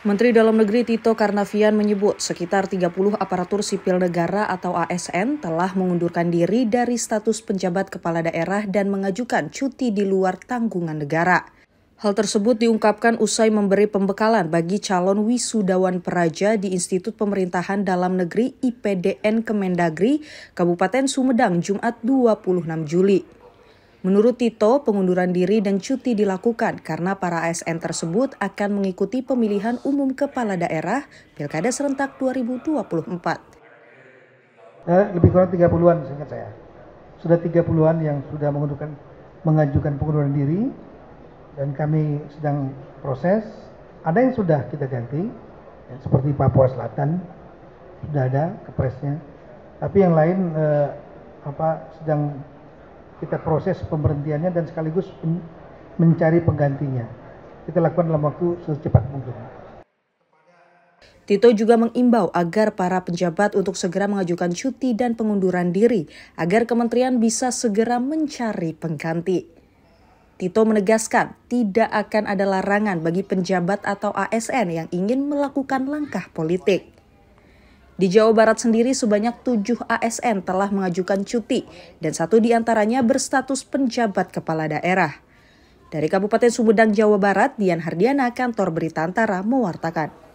Menteri Dalam Negeri Tito Karnavian menyebut sekitar 30 aparatur sipil negara atau ASN telah mengundurkan diri dari status penjabat kepala daerah dan mengajukan cuti di luar tanggungan negara. Hal tersebut diungkapkan usai memberi pembekalan bagi calon wisudawan peraja di Institut Pemerintahan Dalam Negeri IPDN Kemendagri, Kabupaten Sumedang, Jumat 26 Juli. Menurut Tito, pengunduran diri dan cuti dilakukan karena para ASN tersebut akan mengikuti pemilihan umum kepala daerah Pilkada serentak 2024. Eh, lebih kurang 30-an seingat saya. Sudah 30-an yang sudah mengundurkan, mengajukan pengunduran diri dan kami sedang proses. Ada yang sudah kita ganti, ya, seperti Papua Selatan sudah ada kepresnya. Tapi yang lain eh, apa sedang kita proses pemberhentiannya dan sekaligus mencari penggantinya. Kita lakukan dalam waktu secepat mungkin. Tito juga mengimbau agar para penjabat untuk segera mengajukan cuti dan pengunduran diri agar kementerian bisa segera mencari pengganti. Tito menegaskan tidak akan ada larangan bagi penjabat atau ASN yang ingin melakukan langkah politik. Di Jawa Barat sendiri sebanyak 7 ASN telah mengajukan cuti dan satu di antaranya berstatus penjabat kepala daerah. Dari Kabupaten Sumedang, Jawa Barat, Dian Hardiana, Kantor Berita Antara, mewartakan.